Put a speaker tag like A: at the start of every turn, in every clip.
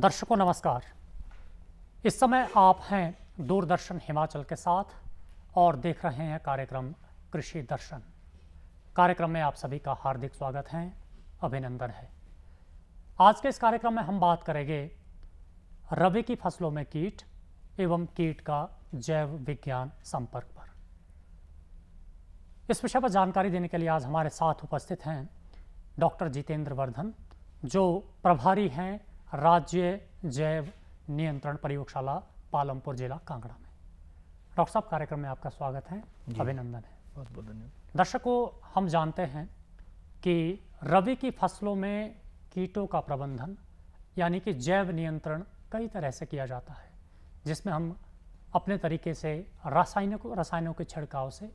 A: दर्शकों नमस्कार इस समय आप हैं दूरदर्शन हिमाचल के साथ और देख रहे हैं कार्यक्रम कृषि दर्शन कार्यक्रम में आप सभी का हार्दिक स्वागत है अभिनंदन है आज के इस कार्यक्रम में हम बात करेंगे रबी की फसलों में कीट एवं कीट का जैव विज्ञान संपर्क पर इस विषय पर जानकारी देने के लिए आज हमारे साथ उपस्थित हैं डॉक्टर जितेंद्र वर्धन जो प्रभारी हैं राज्य जैव नियंत्रण प्रयोगशाला पालमपुर जिला कांगड़ा में डॉक्टर साहब कार्यक्रम में आपका स्वागत है अभिनंदन है बहुत बहुत धन्यवाद दर्शकों हम जानते हैं कि रबी की फसलों में कीटों का प्रबंधन यानी कि जैव नियंत्रण कई तरह से किया जाता है जिसमें हम अपने तरीके से रासायनिक रसायनों के छिड़काव से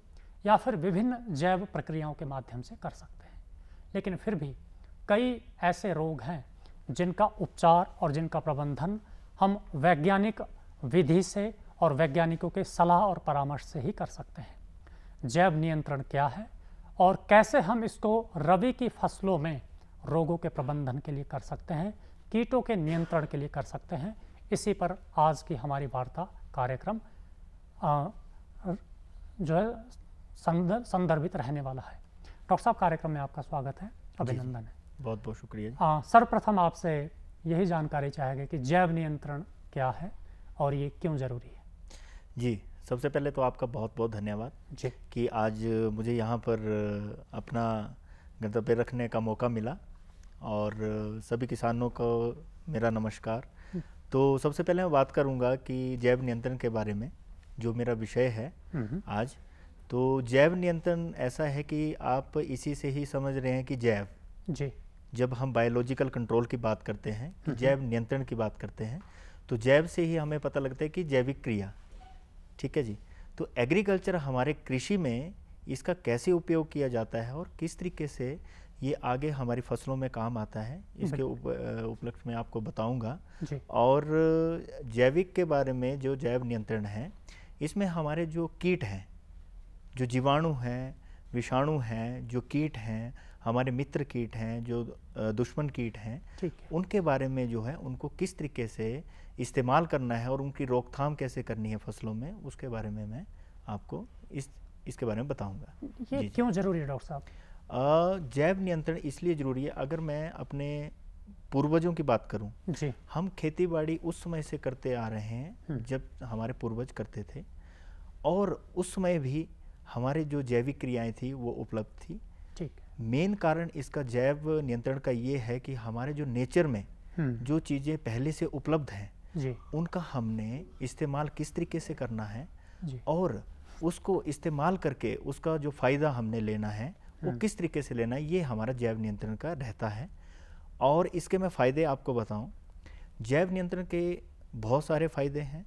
A: या फिर विभिन्न जैव प्रक्रियाओं के माध्यम से कर सकते हैं लेकिन फिर भी कई ऐसे रोग हैं जिनका उपचार और जिनका प्रबंधन हम वैज्ञानिक विधि से और वैज्ञानिकों के सलाह और परामर्श से ही कर सकते हैं जैव नियंत्रण क्या है और कैसे हम इसको रबी की फसलों में रोगों के प्रबंधन के लिए कर सकते हैं कीटों के नियंत्रण के लिए कर सकते हैं इसी पर आज की हमारी वार्ता कार्यक्रम जो है संदर्भित रहने वाला है डॉक्टर साहब कार्यक्रम में आपका स्वागत है अभिनंदन
B: है बहुत बहुत शुक्रिया
A: हाँ सर्वप्रथम आपसे यही जानकारी चाहेंगे कि जैव नियंत्रण क्या है और ये क्यों ज़रूरी है
B: जी सबसे पहले तो आपका बहुत बहुत धन्यवाद जी कि आज मुझे यहाँ पर अपना गंतव्य रखने का मौका मिला और सभी किसानों को मेरा नमस्कार हम्म। तो सबसे पहले मैं बात करूँगा कि जैव नियंत्रण के बारे में जो मेरा विषय है हम्म। आज तो जैव नियंत्रण ऐसा है कि आप इसी से ही समझ रहे हैं कि जैव जी जब हम बायोलॉजिकल कंट्रोल की बात करते हैं हम्म हम्म। जैव नियंत्रण की बात करते हैं तो जैव से ही हमें पता लगता है कि जैविक क्रिया ठीक है जी तो एग्रीकल्चर हमारे कृषि में इसका कैसे उपयोग किया जाता है और किस तरीके से ये आगे हमारी फसलों में काम आता है इसके उप, उपलक्ष्य में आपको बताऊंगा और जैविक के बारे में जो जैव नियंत्रण है इसमें हमारे जो कीट हैं जो जीवाणु हैं विषाणु हैं जो कीट हैं हमारे मित्र कीट हैं जो दुश्मन कीट हैं उनके बारे में जो है उनको किस तरीके से इस्तेमाल करना है और उनकी रोकथाम कैसे करनी है फसलों में उसके बारे में मैं आपको इस इसके बारे में बताऊंगा ये क्यों ज़रूरी है डॉक्टर साहब जैव नियंत्रण इसलिए ज़रूरी है अगर मैं अपने पूर्वजों की बात करूं जी हम खेतीबाड़ी उस समय से करते आ रहे हैं हम्म। जब हमारे पूर्वज करते थे और उस समय भी हमारे जो जैविक क्रियाएं थी वो उपलब्ध थी मेन कारण इसका जैव नियंत्रण का ये है कि हमारे जो नेचर में हम्म। जो चीज़ें पहले से उपलब्ध हैं उनका हमने इस्तेमाल किस तरीके से करना है और उसको इस्तेमाल करके उसका जो फ़ायदा हमने लेना है वो हम्म। किस तरीके से लेना है ये हमारा जैव नियंत्रण का रहता है और इसके मैं फ़ायदे आपको बताऊं जैव नियंत्रण के बहुत सारे फ़ायदे हैं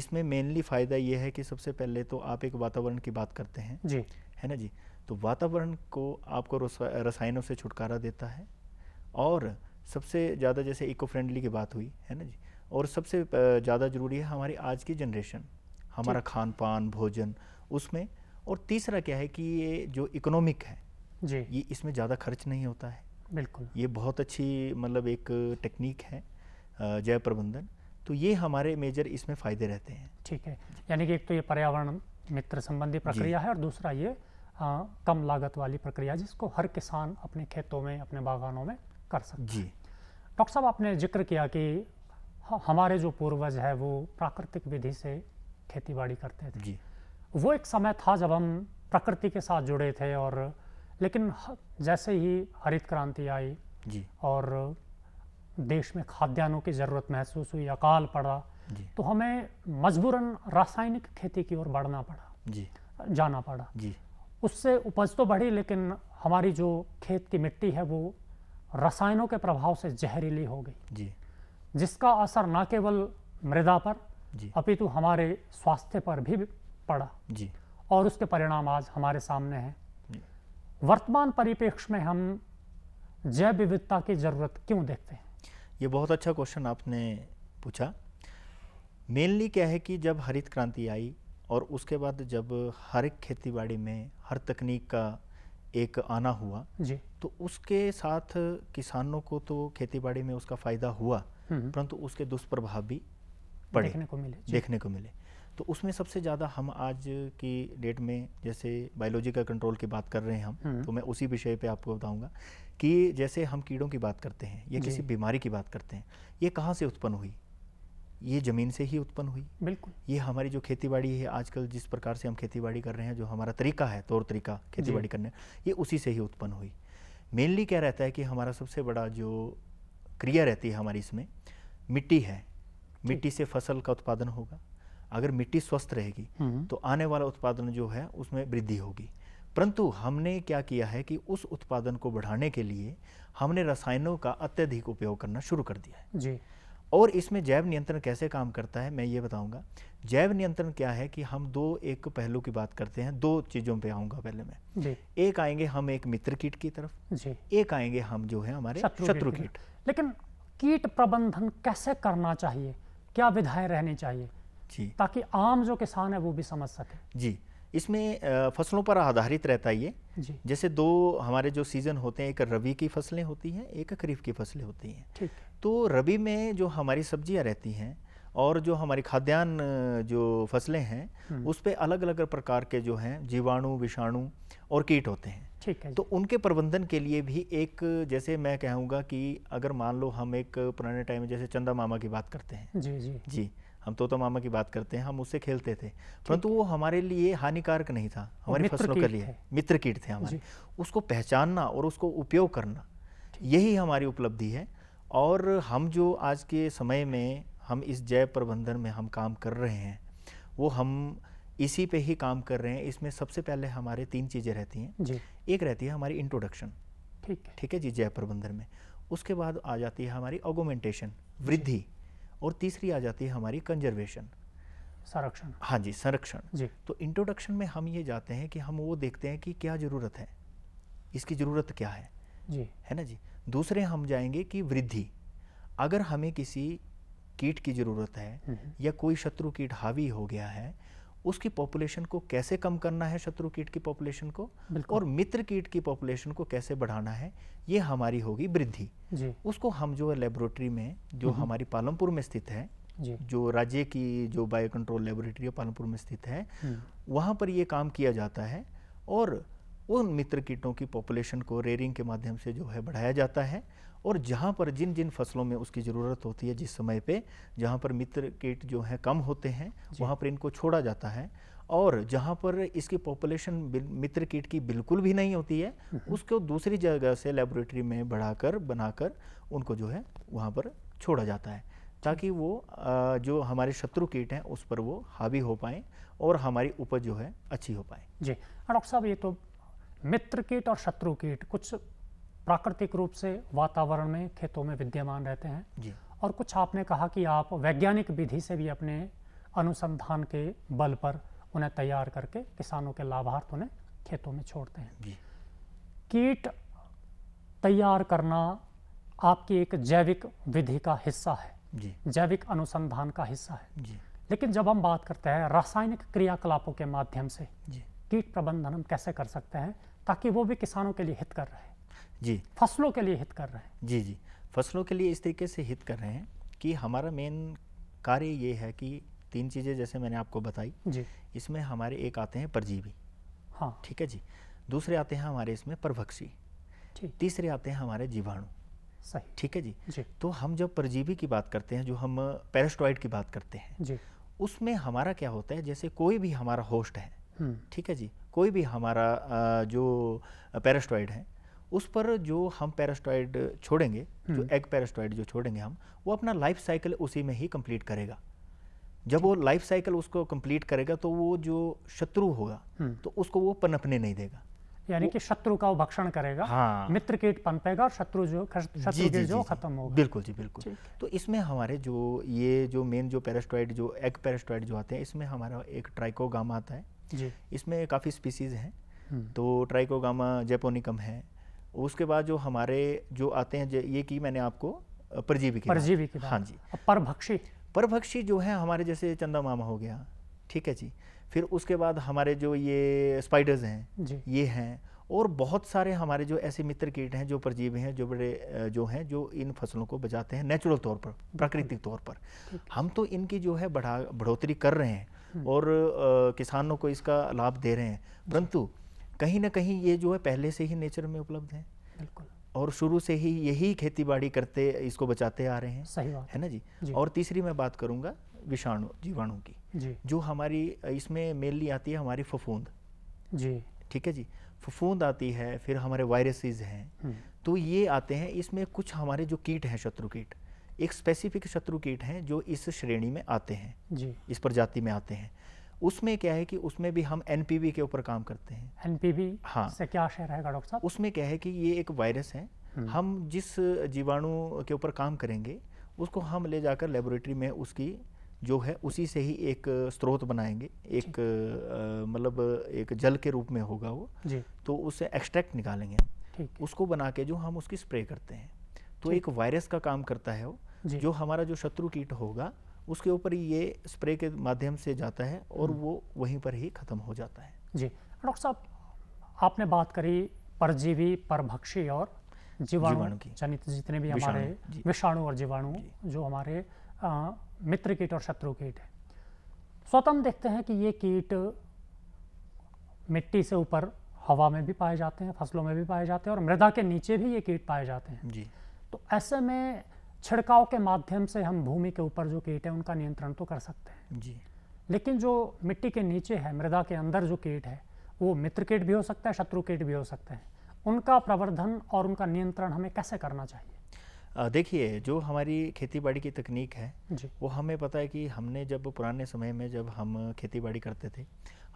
B: इसमें मेनली फ़ायदा ये है कि सबसे पहले तो आप एक वातावरण की बात करते हैं जी है ना जी तो वातावरण को आपको रसायनों से छुटकारा देता है और सबसे ज़्यादा जैसे इको फ्रेंडली की बात हुई है ना जी और सबसे ज़्यादा ज़रूरी है हमारी आज की जनरेशन हमारा खान पान भोजन उसमें और तीसरा क्या है कि ये जो इकोनॉमिक है जी ये इसमें ज़्यादा खर्च नहीं होता है बिल्कुल ये बहुत अच्छी मतलब एक टेक्निक है जैव प्रबंधन तो ये हमारे मेजर इसमें फ़ायदे रहते हैं
A: ठीक है यानी कि एक तो ये पर्यावरण मित्र संबंधी प्रक्रिया है और दूसरा ये आ, कम लागत वाली प्रक्रिया जिसको हर किसान अपने खेतों में अपने बागानों में कर सकता जी डॉक्टर साहब आपने जिक्र किया कि हमारे जो पूर्वज है वो प्राकृतिक विधि से खेतीबाड़ी करते थे जी वो एक समय था जब हम प्रकृति के साथ जुड़े थे और लेकिन जैसे ही हरित क्रांति आई जी और देश में खाद्यान्नों की ज़रूरत महसूस हुई अकाल पड़ा तो हमें मजबूरन रासायनिक खेती की ओर बढ़ना पड़ा जी जाना पड़ा जी उससे उपज तो बढ़ी लेकिन हमारी जो खेत की मिट्टी है वो रसायनों के प्रभाव से जहरीली हो गई जी जिसका असर न केवल मृदा पर अपितु हमारे स्वास्थ्य पर भी पड़ा जी और उसके परिणाम आज हमारे सामने हैं वर्तमान परिप्रेक्ष्य में हम जैव विविधता की ज़रूरत क्यों देखते हैं ये बहुत अच्छा क्वेश्चन आपने पूछा मेनली क्या है कि जब
B: हरित क्रांति आई और उसके बाद जब हर एक खेती बाड़ी में हर तकनीक का एक आना हुआ जी तो उसके साथ किसानों को तो खेतीबाड़ी में उसका फ़ायदा हुआ हम्म। परंतु उसके दुष्प्रभाव भी पड़े देखने को मिले देखने को मिले तो उसमें सबसे ज़्यादा हम आज की डेट में जैसे बायोलॉजी का कंट्रोल की बात कर रहे हैं हम हम्म। तो मैं उसी विषय पे आपको बताऊंगा कि जैसे हम कीड़ों की बात करते हैं या किसी बीमारी की बात करते हैं ये कहाँ से उत्पन्न हुई ये ज़मीन से ही उत्पन्न हुई बिल्कुल ये हमारी जो खेतीबाड़ी है आजकल जिस प्रकार से हम खेतीबाड़ी कर रहे हैं जो हमारा तरीका है तौर तरीका खेतीबाड़ी करने ये उसी से ही उत्पन्न हुई मेनली क्या रहता है कि हमारा सबसे बड़ा जो क्रिया रहती है हमारी इसमें मिट्टी है मिट्टी से फसल का उत्पादन होगा अगर मिट्टी स्वस्थ रहेगी हम्म। तो आने वाला उत्पादन जो है उसमें वृद्धि होगी परंतु हमने क्या किया है कि उस उत्पादन को बढ़ाने के लिए हमने रसायनों का अत्यधिक उपयोग करना शुरू कर दिया है जी और इसमें जैव नियंत्रण कैसे काम करता है मैं ये बताऊंगा जैव नियंत्रण क्या है कि हम दो एक पहलू की बात करते हैं दो चीज़ों पे आऊंगा पहले मैं
A: एक आएंगे हम एक मित्र कीट की तरफ जी एक आएंगे हम जो है हमारे शत्रु कीट लेकिन कीट प्रबंधन कैसे करना चाहिए क्या विधाएं रहनी चाहिए जी ताकि आम जो किसान है वो भी समझ सके
B: जी इसमें फसलों पर आधारित रहता है ये जैसे दो हमारे जो सीज़न होते हैं एक रबी की फसलें होती हैं एक खरीफ की फसलें होती हैं तो रबी में जो हमारी सब्जियां रहती हैं और जो हमारी खाद्यान्न जो फसलें हैं हम्म। उस पर अलग अलग प्रकार के जो हैं जीवाणु विषाणु और कीट होते हैं ठीक है तो उनके प्रबंधन के लिए भी एक जैसे मैं कहूँगा कि अगर मान लो हम एक पुराने टाइम में जैसे चंदा मामा की बात करते हैं
A: जी जी जी
B: हम तोता मामा की बात करते हैं हम उससे खेलते थे परंतु वो हमारे लिए हानिकारक नहीं था हमारी फसलों के लिए मित्र कीट थे हमारे उसको पहचानना और उसको उपयोग करना यही हमारी उपलब्धि है और हम जो आज के समय में हम इस जैव प्रबंधन में हम काम कर रहे हैं वो हम इसी पे ही काम कर रहे हैं इसमें सबसे पहले हमारे तीन चीज़ें रहती हैं जी एक रहती है हमारी इंट्रोडक्शन ठीक ठीक है जी जैव प्रबंधन में उसके बाद आ जाती है हमारी ऑगोमेंटेशन वृद्धि और तीसरी आ जाती है हमारी कंजर्वेशन संरक्षण हाँ जी संरक्षण जी तो इंट्रोडक्शन में हम ये जाते हैं कि हम वो देखते हैं कि क्या ज़रूरत है इसकी ज़रूरत क्या है जी है ना जी दूसरे हम जाएंगे कि वृद्धि अगर हमें किसी कीट की ज़रूरत है हम्म। या कोई शत्रु कीट हावी हो गया है उसकी पॉपुलेशन को कैसे कम करना है शत्रु कीट की पॉपुलेशन को और मित्र कीट की पॉपुलेशन को कैसे बढ़ाना है ये हमारी होगी वृद्धि उसको हम जो लेबोरेटरी में जो हम्म। हमारी पालमपुर में स्थित है जो राज्य की जो बायो कंट्रोल लेबोरेटरी पालमपुर में स्थित है हम्म। वहाँ पर ये काम किया जाता है और उन मित्र कीटों की पॉपुलेशन को रेयरिंग के माध्यम से जो है बढ़ाया जाता है और जहाँ पर जिन जिन फसलों में उसकी ज़रूरत होती है जिस समय पे जहाँ पर मित्र कीट जो हैं कम होते हैं वहाँ पर इनको छोड़ा जाता है और जहाँ पर इसकी पॉपुलेशन मित्र कीट की बिल्कुल भी नहीं होती है हम्म। उसको दूसरी जगह से लेबोरेटरी में बढ़ाकर बनाकर उनको जो है वहाँ पर छोड़ा जाता है ताकि वो जो हमारे शत्रु कीट हैं उस पर वो हावी हो पाए और हमारी उपज जो है अच्छी हो पाए
A: जी डॉक्टर साहब ये तो मित्र कीट और शत्रु कीट कुछ प्राकृतिक रूप से वातावरण में खेतों में विद्यमान रहते हैं जी और कुछ आपने कहा कि आप वैज्ञानिक विधि से भी अपने अनुसंधान के बल पर उन्हें तैयार करके किसानों के लाभार्थ उन्हें खेतों में छोड़ते हैं जी कीट तैयार करना आपकी एक जैविक विधि का हिस्सा है जी जैविक अनुसंधान का हिस्सा है जी लेकिन जब हम बात करते हैं रासायनिक क्रियाकलापों के माध्यम से जी कीट प्रबंधन हम कैसे कर सकते हैं ताकि वो भी किसानों के लिए हित कर रहे जी फसलों के लिए हित कर रहे
B: हैं जी जी फसलों के लिए इस तरीके से हित कर रहे हैं कि हमारा मेन कार्य ये है कि तीन चीज़ें जैसे मैंने आपको बताई जी इसमें हमारे एक आते हैं परजीवी हाँ ठीक है जी दूसरे आते हैं हमारे इसमें परभक्षी तीसरे आते हैं हमारे जीवाणु सही ठीक है जी, जी तो हम जब परजीवी की बात करते हैं जो हम पेरास्टॉइड की बात करते हैं जी उसमें हमारा क्या होता है जैसे कोई भी हमारा होस्ट है हम्म। ठीक है जी कोई भी हमारा जो पेरास्टॉइड है उस पर जो हम पैरास्टॉइड छोड़ेंगे जो एग हम्म। पैरास्टॉइड जो छोड़ेंगे हम वो अपना लाइफ साइकिल उसी में ही कंप्लीट करेगा जब वो लाइफ साइकिल उसको कंप्लीट करेगा तो वो जो शत्रु होगा हम्म। तो उसको वो पनपने नहीं देगा
A: यानी कि शत्रु का वो भक्षण करेगा हाँ। मित्र कीट पनपेगा और शत्रु जो शत्रु जी, जी, जो खत्म होगा बिल्कुल
B: जी बिल्कुल तो इसमें हमारे जो ये जो मेन जो पैरास्टॉइड जो एग पैरास्टॉइड जो आते हैं इसमें हमारा एक ट्राइकोगामा आता है जी इसमें काफ़ी स्पीसीज हैं हम्म। तो ट्राइकोगामा जेपोनिकम है उसके बाद जो हमारे जो आते हैं ये की मैंने आपको परजीवी की परजीवी की हाँ जी परभक्षी परभक्षी जो है हमारे जैसे चंदा मामा हो गया ठीक है जी फिर उसके बाद हमारे जो ये स्पाइडर्स हैं ये हैं और बहुत सारे हमारे जो ऐसे मित्र कीट हैं जो परजीवी हैं जो बड़े जो हैं जो इन फसलों को बचाते हैं नेचुरल तौर पर प्राकृतिक तौर पर हम तो इनकी जो है बढ़ा बढ़ोतरी कर रहे हैं हम्म। और आ, किसानों को इसका लाभ दे रहे हैं परंतु कहीं ना कहीं ये जो है पहले से ही नेचर में उपलब्ध है बिल्कुल और शुरू से ही यही खेती बाड़ी करते इसको बचाते आ रहे हैं सही बात है ना जी, जी। और तीसरी मैं बात करूंगा विषाणु जीवाणु की जी। जो हमारी इसमें मेनली आती है हमारी फफूंद जी ठीक है जी फफूंद आती है फिर हमारे वायरसेस हैं हम्म। तो ये आते हैं इसमें कुछ हमारे जो कीट हैं शत्रु कीट एक स्पेसिफिक शत्रु कीट हैं जो इस श्रेणी में आते हैं जी इस प्रजाति में आते हैं उसमें क्या है कि उसमें भी हम एन के ऊपर काम करते हैं एन हाँ से क्या आशय रहेगा डॉक्टर साहब उसमें क्या है कि ये एक वायरस है हम्म। हम जिस जीवाणु के ऊपर काम करेंगे उसको हम ले जाकर लेबोरेटरी में उसकी जो है उसी से ही एक स्रोत बनाएंगे एक मतलब एक जल के रूप में होगा वो तो उससे एक्सट्रैक्ट निकालेंगे हम उसको बना के जो हम उसकी स्प्रे करते हैं तो एक वायरस का काम करता है वो जो हमारा जो शत्रु कीट होगा उसके ऊपर ये स्प्रे के माध्यम से जाता है और हम्म। वो वहीं पर ही ख़त्म हो जाता है
A: जी डॉक्टर साहब आपने बात करी परजीवी परभक्षी और जीवाणु जनित जितने भी हमारे विषाणु और जीवाणु जो हमारे आ, मित्र कीट और शत्रु कीट है स्वतः हम देखते हैं कि ये कीट मिट्टी से ऊपर हवा में भी पाए जाते हैं फसलों में भी पाए जाते हैं और मृदा के नीचे भी ये कीट पाए जाते हैं जी तो ऐसे में छिड़काव के माध्यम से हम भूमि के ऊपर जो कीट है उनका नियंत्रण तो कर सकते हैं जी लेकिन जो मिट्टी के नीचे है मृदा के अंदर जो कीट है वो मित्र कीट भी हो सकता है शत्रु कीट भी हो सकते हैं उनका प्रवर्धन और उनका नियंत्रण हमें कैसे करना चाहिए
B: देखिए जो हमारी खेती बाड़ी की तकनीक है वो हमें पता है कि हमने जब पुराने समय में जब हम खेती बाड़ी करते थे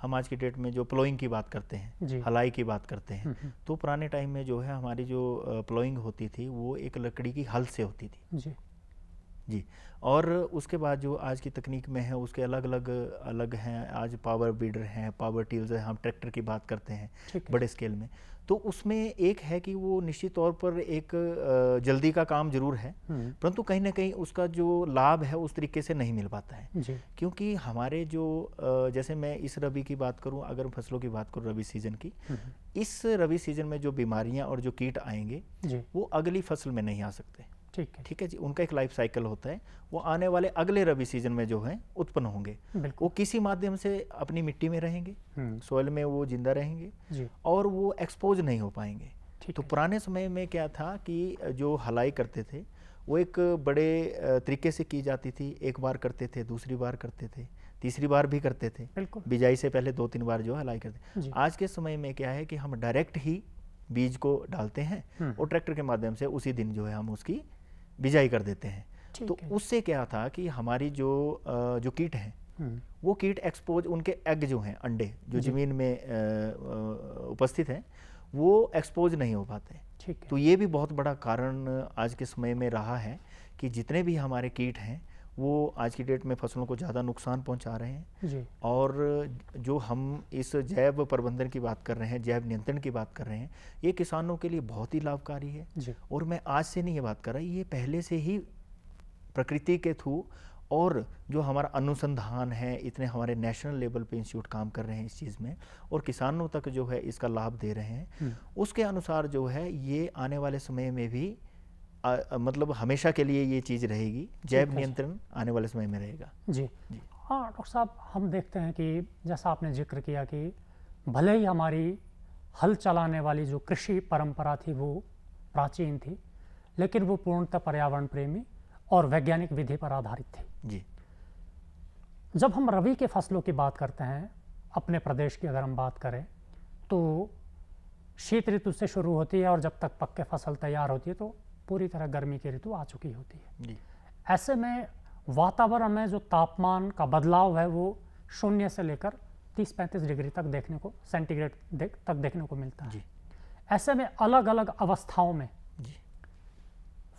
B: हम आज की डेट में जो प्लोइंग की बात करते हैं हलाई की बात करते हैं हम्म, हम्म। तो पुराने टाइम में जो है हमारी जो प्लोइंग होती थी वो एक लकड़ी की हल से होती थी जी जी और उसके बाद जो आज की तकनीक में है उसके अलग अलग अलग हैं आज पावर बीडर हैं पावर टील्स हैं हम ट्रैक्टर की बात करते हैं बड़े स्केल में तो उसमें एक है कि वो निश्चित तौर पर एक जल्दी का काम जरूर है हम्म। परंतु कहीं ना कहीं उसका जो लाभ है उस तरीके से नहीं मिल पाता है क्योंकि हमारे जो जैसे मैं इस रबी की बात करूं अगर फसलों की बात करूं रबी सीजन की हम्म। इस रबी सीजन में जो बीमारियां और जो कीट आएंगे वो अगली फसल में नहीं आ सकते ठीक है ठीक है जी उनका एक लाइफ साइकिल होता है वो आने वाले अगले रबी सीजन में जो है उत्पन्न होंगे वो किसी माध्यम से अपनी मिट्टी में रहेंगे सोयल हम्म। में वो जिंदा रहेंगे और वो एक्सपोज नहीं हो पाएंगे तो पुराने समय में क्या था कि जो हलाई करते थे वो एक बड़े तरीके से की जाती थी एक बार करते थे दूसरी बार करते थे तीसरी बार भी करते थे बिजाई से पहले दो तीन बार जो हलाई करते आज के समय में क्या है कि हम डायरेक्ट ही बीज को डालते हैं हम्म। और ट्रैक्टर के माध्यम से उसी दिन जो है हम उसकी बिजाई कर देते हैं तो उससे क्या था कि हमारी जो जो कीट हैं हम्म। वो कीट एक्सपोज उनके एग जो हैं अंडे जो ज़मीन में उपस्थित हैं वो एक्सपोज नहीं हो पाते तो ये भी बहुत बड़ा कारण आज के समय में रहा है कि जितने भी हमारे कीट हैं वो आज की डेट में फसलों को ज़्यादा नुकसान पहुंचा रहे हैं जी। और जो हम इस जैव प्रबंधन की बात कर रहे हैं जैव नियंत्रण की बात कर रहे हैं ये किसानों के लिए बहुत ही लाभकारी है जी। और मैं आज से नहीं ये बात कर रहा ये पहले से ही प्रकृति के थ्रू और जो हमारा अनुसंधान है इतने हमारे नेशनल लेवल पे इंस्टीट्यूट काम कर रहे हैं इस चीज़ में और किसानों तक जो है इसका लाभ दे रहे हैं उसके अनुसार जो है ये आने वाले समय में भी आ, मतलब हमेशा के लिए ये चीज़ रहेगी जैव नियंत्रण आने वाले समय में रहेगा
A: जी जी हाँ डॉक्टर साहब हम देखते हैं कि जैसा आपने जिक्र किया कि भले ही हमारी हल चलाने वाली जो कृषि परंपरा थी वो प्राचीन थी लेकिन वो पूर्णतः पर्यावरण प्रेमी और वैज्ञानिक विधि पर आधारित थी जी जब हम रवि के फसलों की बात करते हैं अपने प्रदेश की अगर हम बात करें तो शीत ऋतु से शुरू होती है और जब तक पक्के फसल तैयार होती है तो पूरी तरह गर्मी की ऋतु आ चुकी होती है ऐसे में वातावरण में जो तापमान का बदलाव है वो शून्य से लेकर 30-35 डिग्री तक देखने को सेंटीग्रेड देख, तक देखने को मिलता है ऐसे में अलग अलग अवस्थाओं में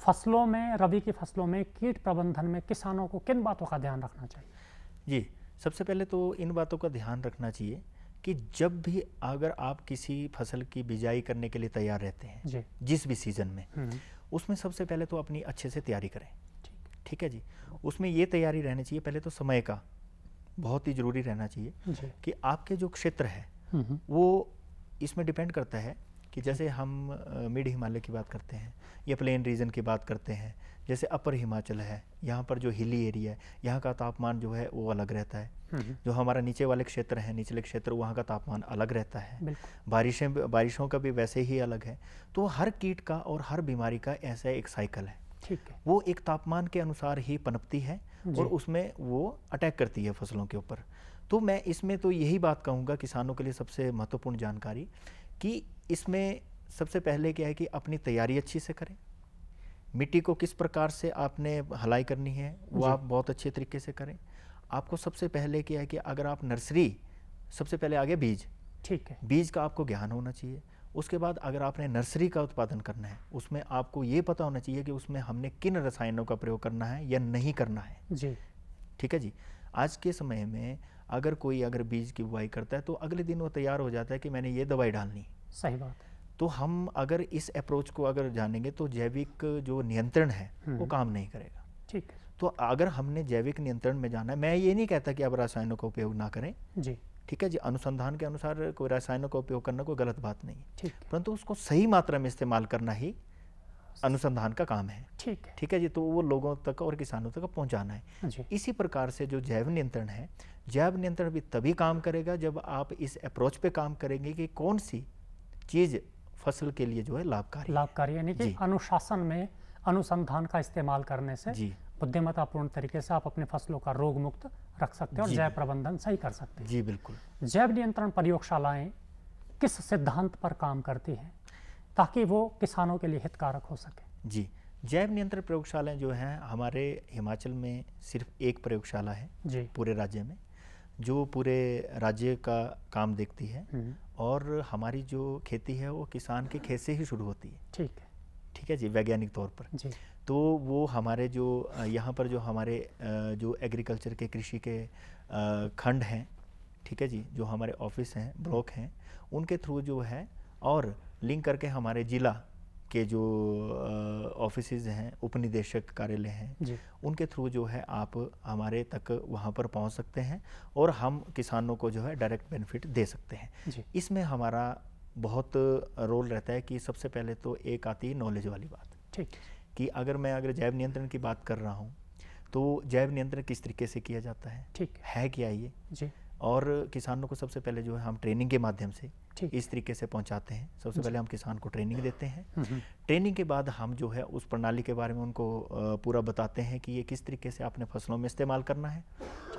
A: फसलों में रबी की फसलों में कीट प्रबंधन में किसानों को किन बातों का ध्यान रखना चाहिए जी सबसे पहले तो
B: इन बातों का ध्यान रखना चाहिए कि जब भी अगर आप किसी फसल की बिजाई करने के लिए तैयार रहते हैं जिस भी सीज़न में हम्म। उसमें सबसे पहले तो अपनी अच्छे से तैयारी करें ठीक है जी उसमें ये तैयारी रहनी चाहिए पहले तो समय का बहुत ही ज़रूरी रहना चाहिए कि आपके जो क्षेत्र है हम्म, हम्म। वो इसमें डिपेंड करता है कि जैसे हम मिड हिमालय की बात करते हैं या प्लेन रीजन की बात करते हैं जैसे अपर हिमाचल है यहाँ पर जो हिली एरिया है यहाँ का तापमान जो है वो अलग रहता है हम्म, हम्म। जो हमारा नीचे वाले क्षेत्र है निचले क्षेत्र वहाँ का तापमान अलग रहता है बारिशें बारिशों का भी वैसे ही अलग है तो हर कीट का और हर बीमारी का ऐसा एक साइकिल है ठीक है वो एक तापमान के अनुसार ही पनपती है और उसमें वो अटैक करती है फसलों के ऊपर तो मैं इसमें तो यही बात कहूँगा किसानों के लिए सबसे महत्वपूर्ण जानकारी कि इसमें सबसे पहले क्या है कि अपनी तैयारी अच्छी से करें मिट्टी को किस प्रकार से आपने हलाई करनी है वो आप बहुत अच्छे तरीके से करें आपको सबसे पहले क्या है कि अगर आप नर्सरी सबसे पहले आगे बीज ठीक है बीज का आपको ज्ञान होना चाहिए उसके बाद अगर आपने नर्सरी का उत्पादन करना है उसमें आपको ये पता होना चाहिए कि उसमें हमने किन रसायनों का प्रयोग करना है या नहीं करना है जी ठीक है जी आज के समय में अगर कोई अगर बीज की बुआई करता है तो अगले दिन वो तैयार हो जाता है कि मैंने ये दवाई डालनी सही बात है तो हम अगर इस अप्रोच को अगर जानेंगे तो जैविक जो नियंत्रण है वो हम्म। काम नहीं करेगा ठीक तो अगर हमने जैविक नियंत्रण में जाना है मैं ये नहीं कहता कि आप रसायनों का उपयोग ना करें जी ठीक है जी अनुसंधान के अनुसार कोई रसायनों का उपयोग करना कोई गलत बात नहीं है परंतु उसको सही मात्रा में इस्तेमाल करना ही अनुसंधान का काम है ठीक है ठीक है जी तो वो लोगों तक और किसानों तक पहुंचाना है हाँ इसी प्रकार से जो जैव नियंत्रण है जैव नियंत्रण भी तभी काम करेगा जब आप इस अप्रोच पे काम करेंगे कि कौन सी चीज़
A: फसल के लिए जो है लाभकारी लाभकारी यानी कि अनुशासन में अनुसंधान का इस्तेमाल करने से बुद्धिमत्तापूर्ण तरीके से आप अपने फसलों का रोग मुक्त रख सकते हैं और जैव प्रबंधन सही कर सकते हैं जी बिल्कुल जैव नियंत्रण प्रयोगशालाएं किस सिद्धांत पर काम करती हैं ताकि वो किसानों के लिए हितकारक हो सके जी जैव नियंत्रण प्रयोगशालाएं जो
B: हैं हमारे हिमाचल में सिर्फ एक प्रयोगशाला है जी पूरे राज्य में जो पूरे राज्य का काम देखती है हम्म। और हमारी जो खेती है वो किसान के खेत से ही शुरू होती है ठीक है ठीक है जी वैज्ञानिक तौर पर जी तो वो हमारे जो यहाँ पर जो हमारे जो एग्रीकल्चर के कृषि के खंड हैं ठीक है जी जो हमारे ऑफिस हैं ब्लॉक हैं उनके थ्रू जो है और लिंक करके हमारे जिला के जो ऑफिस हैं उपनिदेशक कार्यालय हैं उनके थ्रू जो है आप हमारे तक वहाँ पर पहुँच सकते हैं और हम किसानों को जो है डायरेक्ट बेनिफिट दे सकते हैं इसमें हमारा बहुत रोल रहता है कि सबसे पहले तो एक आती है नॉलेज वाली बात ठीक कि अगर मैं अगर जैव नियंत्रण की बात कर रहा हूँ तो जैव नियंत्रण किस तरीके से किया जाता है ठीक है क्या ये जी और किसानों को सबसे पहले जो है हम ट्रेनिंग के माध्यम से इस तरीके से पहुंचाते हैं सबसे पहले हम किसान को ट्रेनिंग देते हैं ट्रेनिंग हम्म, हम्म। के बाद हम जो है उस प्रणाली के बारे में उनको पूरा बताते हैं कि ये किस तरीके से आपने फसलों में इस्तेमाल करना है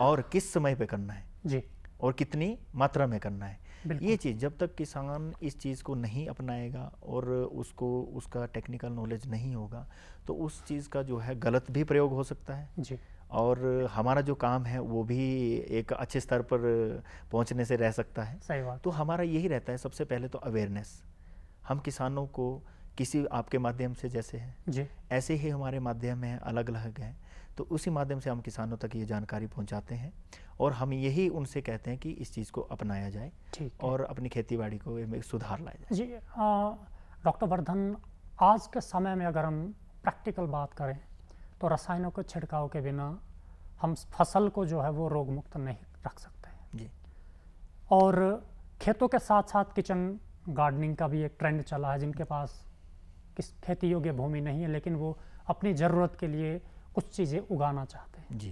B: और किस समय पर करना है जी और कितनी मात्रा में करना है ये चीज़ जब तक किसान इस चीज़ को नहीं अपनाएगा और उसको उसका टेक्निकल नॉलेज नहीं होगा तो उस चीज़ का जो है गलत भी प्रयोग हो सकता है जी और हमारा जो काम है वो भी एक अच्छे स्तर पर पहुंचने से रह सकता है सही बात तो हमारा यही रहता है सबसे पहले तो अवेयरनेस हम किसानों को किसी आपके माध्यम से जैसे है जी ऐसे ही हमारे माध्यम हैं अलग अलग हैं तो उसी माध्यम से हम किसानों तक ये जानकारी पहुंचाते हैं और हम यही उनसे कहते हैं कि इस चीज़ को अपनाया जाए और अपनी खेती बाड़ी को सुधार लाया
A: जाए जी डॉक्टर वर्धन आज के समय में अगर हम प्रैक्टिकल बात करें तो रसायनों के छिड़काव के बिना हम फसल को जो है वो रोग मुक्त नहीं रख सकते हैं जी और खेतों के साथ साथ किचन गार्डनिंग का भी एक ट्रेंड चला है जिनके पास किस खेती योग्य भूमि नहीं है लेकिन वो अपनी ज़रूरत के लिए कुछ चीज़ें उगाना चाहते हैं जी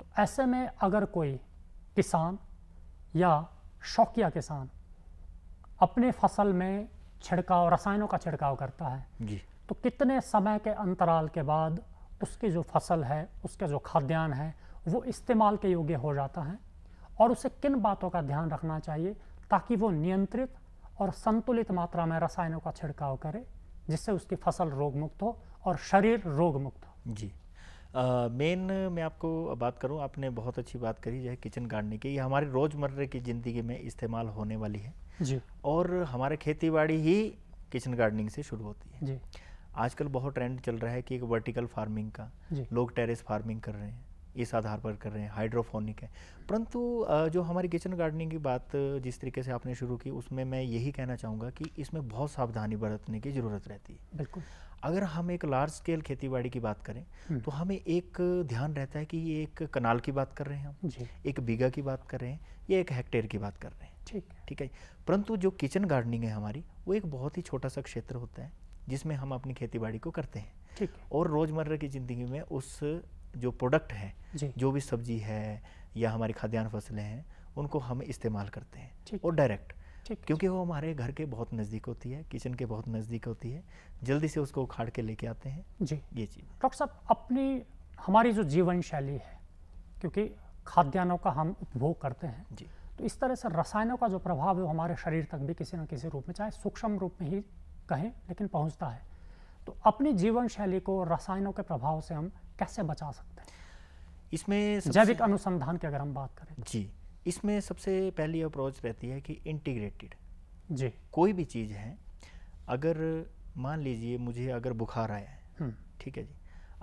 A: तो ऐसे में अगर कोई किसान या शौकिया किसान अपने फसल में छिड़काव रसायनों का छिड़काव करता है जी तो कितने समय के अंतराल के बाद उसकी जो फसल है उसका जो खाद्यान्न है वो इस्तेमाल के योग्य हो जाता है और उसे किन बातों का ध्यान रखना चाहिए ताकि वो नियंत्रित और संतुलित मात्रा में रसायनों का छिड़काव करे जिससे उसकी फसल रोग मुक्त हो और शरीर रोग मुक्त हो जी
B: मेन मैं आपको बात करूं आपने बहुत अच्छी बात करी जो है किचन गार्डनिंग की ये हमारे रोज़मर्रा की ज़िंदगी में इस्तेमाल होने वाली है जी और हमारे खेती बाड़ी ही किचन गार्डनिंग से शुरू होती है जी आजकल बहुत ट्रेंड चल रहा है कि एक वर्टिकल फार्मिंग का लोग टेरेस फार्मिंग कर रहे हैं इस आधार पर कर रहे हैं हाइड्रोफोनिक है परंतु जो हमारी किचन गार्डनिंग की बात जिस तरीके से आपने शुरू की उसमें मैं यही कहना चाहूँगा कि इसमें बहुत सावधानी बरतने की ज़रूरत रहती है बिल्कुल अगर हम एक लार्ज स्केल खेतीबाड़ी की बात करें हम्म। तो हमें एक ध्यान रहता है कि ये एक कनाल की बात कर रहे हैं हम एक बीघा की बात कर रहे हैं या एक हेक्टेयर की बात कर रहे हैं ठीक ठीक है परंतु जो किचन गार्डनिंग है हमारी वो एक बहुत ही छोटा सा क्षेत्र होता है जिसमें हम अपनी खेती बाड़ी को करते हैं और रोज़मर्रा की ज़िंदगी में उस जो प्रोडक्ट है जो भी सब्जी है या हमारी खाद्यान्न फसलें हैं उनको हम इस्तेमाल करते हैं और डायरेक्ट क्योंकि वो हमारे घर के बहुत नज़दीक होती है किचन
A: के बहुत नज़दीक होती है जल्दी से उसको उखाड़ के लेके आते हैं जी ये चीज़ डॉक्टर साहब अपनी हमारी जो जीवन शैली है क्योंकि खाद्यान्नों का हम उपभोग करते हैं जी तो इस तरह से रसायनों का जो प्रभाव है वो हमारे शरीर तक भी किसी न किसी रूप में चाहे सूक्ष्म रूप में ही कहें लेकिन पहुंचता है तो अपनी जीवन शैली को रसायनों के प्रभाव से हम कैसे बचा सकते हैं इसमें जैविक अनुसंधान की अगर हम बात करें
B: तो। जी इसमें सबसे पहली अप्रोच रहती है कि इंटीग्रेटेड जी कोई भी चीज़ है अगर मान लीजिए मुझे अगर बुखार आया है हम्म। ठीक है जी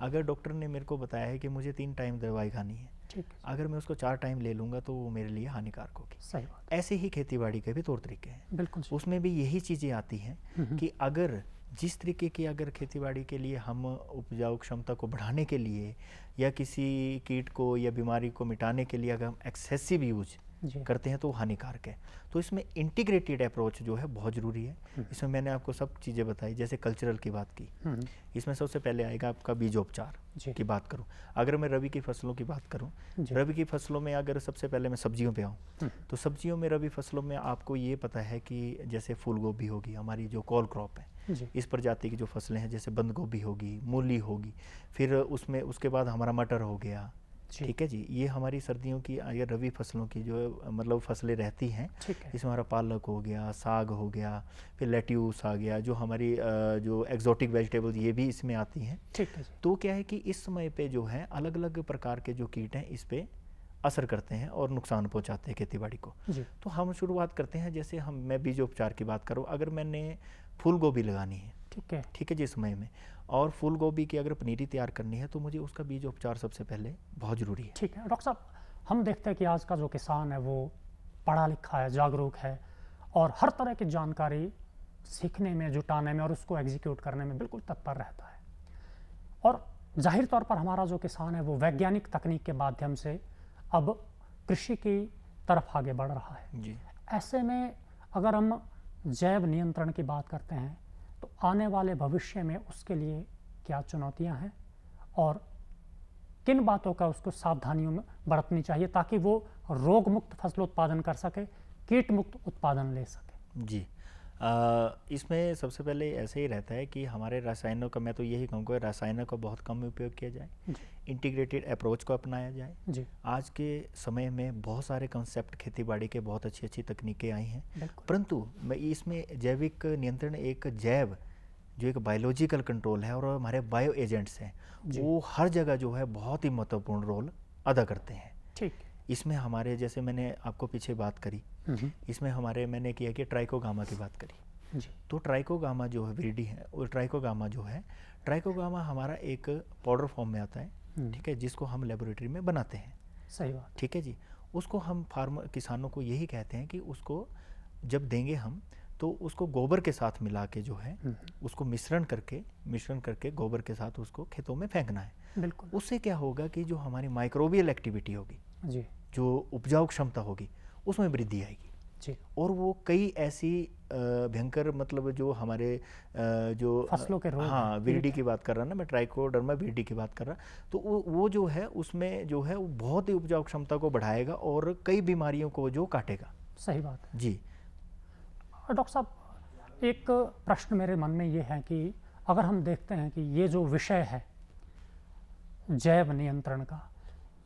B: अगर डॉक्टर ने मेरे को बताया है कि मुझे तीन टाइम दवाई खानी है अगर मैं उसको चार टाइम ले लूंगा तो वो मेरे लिए हानिकारक होगी सही बात ऐसे ही खेती बाड़ी के भी तौर तरीके हैं बिल्कुल उसमें भी यही चीज़ें आती हैं हम्म, हम्म। कि अगर जिस तरीके की अगर खेतीबाड़ी के लिए हम उपजाऊ क्षमता को बढ़ाने के लिए या किसी कीट को या बीमारी को मिटाने के लिए अगर हम एक्सेसिव यूज करते हैं तो हानिकारक है तो इसमें इंटीग्रेटेड अप्रोच जो है बहुत ज़रूरी है हम्म। इसमें मैंने आपको सब चीज़ें बताई जैसे कल्चरल की बात की हम्म। इसमें सबसे पहले आएगा आपका बीजोपचार की बात करूँ अगर मैं रबी की फसलों की बात करूँ रबी की फसलों में अगर सबसे पहले मैं सब्जियों पर आऊँ हम्म। तो सब्जियों में रबी फसलों में आपको ये पता है कि जैसे फूल गोभी होगी हमारी जो कॉल क्रॉप है इस प्रजाति की जो फसलें हैं जैसे बंद गोभी होगी मूली होगी फिर उसमें उसके बाद हमारा मटर हो गया ठीक है जी ये हमारी सर्दियों की या रबी फसलों की जो मतलब फसलें रहती हैं है। इसमें हमारा पालक हो गया साग हो गया फिर लेट्यूस आ गया जो हमारी जो एग्जॉटिक वेजिटेबल्स ये भी इसमें आती हैं ठीक है तो क्या है कि इस समय पे जो है अलग अलग प्रकार के जो कीट हैं इस पर असर करते हैं और नुकसान पहुंचाते हैं बाड़ी को तो हम शुरुआत करते हैं जैसे हम मैं बीजोपचार की बात करूँ अगर मैंने फूल गोभी लगानी है ठीक है ठीक है जी इस समय में और फूल गोभी की अगर पनीरी तैयार करनी है तो मुझे
A: उसका बीज उपचार सबसे पहले बहुत ज़रूरी है ठीक है डॉक्टर साहब हम देखते हैं कि आज का जो किसान है वो पढ़ा लिखा है जागरूक है और हर तरह की जानकारी सीखने में जुटाने में और उसको एग्जीक्यूट करने में बिल्कुल तत्पर रहता है और जाहिर तौर पर हमारा जो किसान है वो वैज्ञानिक तकनीक के माध्यम से अब कृषि की तरफ आगे बढ़ रहा है जी ऐसे में अगर हम जैव नियंत्रण की बात करते हैं तो आने वाले भविष्य में उसके लिए क्या चुनौतियां हैं और किन बातों का उसको सावधानियों में बरतनी चाहिए ताकि वो रोग मुक्त फसल उत्पादन कर सके कीट मुक्त उत्पादन ले
B: सके जी इसमें सबसे पहले ऐसे ही रहता है कि हमारे रसायनों का मैं तो यही कहूँगा रसायनों का बहुत कम उपयोग किया जाए इंटीग्रेटेड अप्रोच को अपनाया जाए जी। आज के समय में बहुत सारे कंसेप्ट खेतीबाड़ी के बहुत अच्छी अच्छी तकनीकें आई हैं परंतु मैं इसमें जैविक नियंत्रण एक जैव जो एक बायोलॉजिकल कंट्रोल है और हमारे बायो एजेंट्स हैं वो हर जगह जो है बहुत ही महत्वपूर्ण रोल अदा करते हैं ठीक इसमें हमारे जैसे मैंने आपको पीछे बात करी हम्म। इसमें हमारे मैंने किया कि ट्राइकोगामा की बात करी तो ट्राइकोगामा जो है विरिडी है और ट्राइकोगामा जो है ट्राइकोगामा हमारा एक पाउडर फॉर्म में आता है हम्म। ठीक है जिसको हम लेबोरेटरी में बनाते हैं सही बात ठीक है जी उसको हम फार्मर किसानों को यही कहते हैं कि उसको जब देंगे हम तो उसको गोबर के साथ मिला के जो है हम्म। उसको मिश्रण करके मिश्रण करके गोबर के साथ उसको खेतों में फेंकना है बिल्कुल उससे क्या होगा कि जो हमारी माइक्रोबियल एक्टिविटी होगी जी जो उपजाऊ क्षमता होगी उसमें वृद्धि आएगी जी और वो कई ऐसी भयंकर मतलब जो हमारे जो फसलों के हाँ विरडी की बात कर रहा ना मैं ट्राइकोडर्मा विरडी की बात कर रहा तो वो वो जो है उसमें जो है वो बहुत ही उपजाऊ क्षमता को बढ़ाएगा और कई बीमारियों को जो काटेगा सही बात है जी
A: डॉक्टर साहब एक प्रश्न मेरे मन में ये है कि अगर हम देखते हैं कि ये जो विषय है जैव नियंत्रण का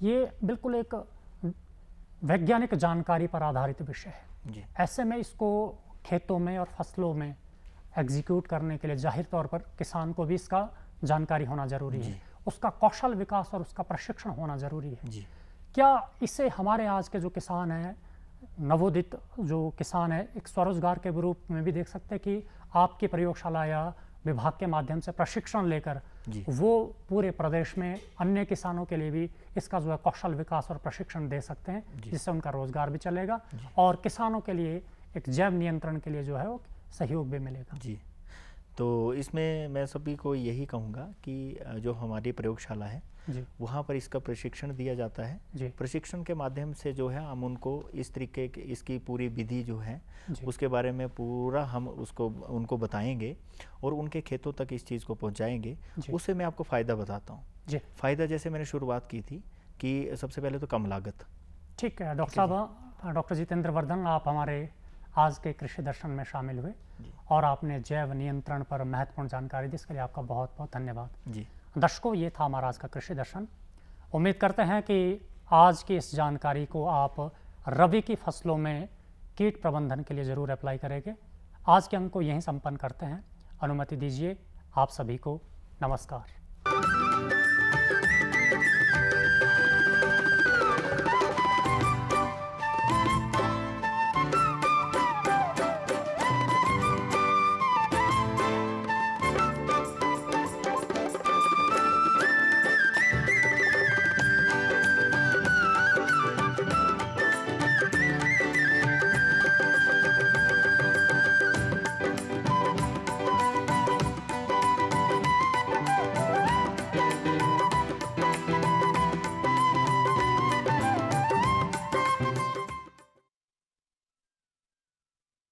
A: ये बिल्कुल एक वैज्ञानिक जानकारी पर आधारित विषय है ऐसे में इसको खेतों में और फसलों में एग्जीक्यूट करने के लिए जाहिर तौर पर किसान को भी इसका जानकारी होना जरूरी है उसका कौशल विकास और उसका प्रशिक्षण होना जरूरी है क्या इसे हमारे आज के जो किसान हैं नवोदित जो किसान है एक स्वरोजगार के रूप में भी देख सकते हैं कि आपकी प्रयोगशाला या विभाग के माध्यम से प्रशिक्षण लेकर वो पूरे प्रदेश में अन्य किसानों के लिए भी इसका जो है कौशल विकास और प्रशिक्षण दे सकते हैं जिससे उनका रोजगार भी चलेगा और किसानों के लिए एक जैव नियंत्रण के लिए जो है वो सहयोग भी मिलेगा जी
B: तो इसमें मैं सभी को यही कहूँगा कि जो हमारी प्रयोगशाला है वहाँ पर इसका प्रशिक्षण दिया जाता है प्रशिक्षण के माध्यम से जो है हम उनको इस तरीके की इसकी पूरी विधि जो है उसके बारे में पूरा हम उसको उनको बताएंगे और उनके खेतों तक इस चीज़ को पहुँचाएंगे उससे मैं आपको फ़ायदा बताता हूँ फ़ायदा जैसे मैंने शुरुआत की थी कि सबसे पहले तो कम लागत
A: ठीक है डॉक्टर साहब डॉक्टर जितेंद्र वर्धन आप हमारे आज के कृषि दर्शन में शामिल हुए और आपने जैव नियंत्रण पर महत्वपूर्ण जानकारी दी इसके लिए आपका बहुत बहुत धन्यवाद जी दर्शकों ये था हमारा आज का कृषि दर्शन उम्मीद करते हैं कि आज की इस जानकारी को आप रबी की फसलों में कीट प्रबंधन के लिए ज़रूर अप्लाई करेंगे आज के अंक को यहीं संपन्न करते हैं अनुमति दीजिए आप सभी को नमस्कार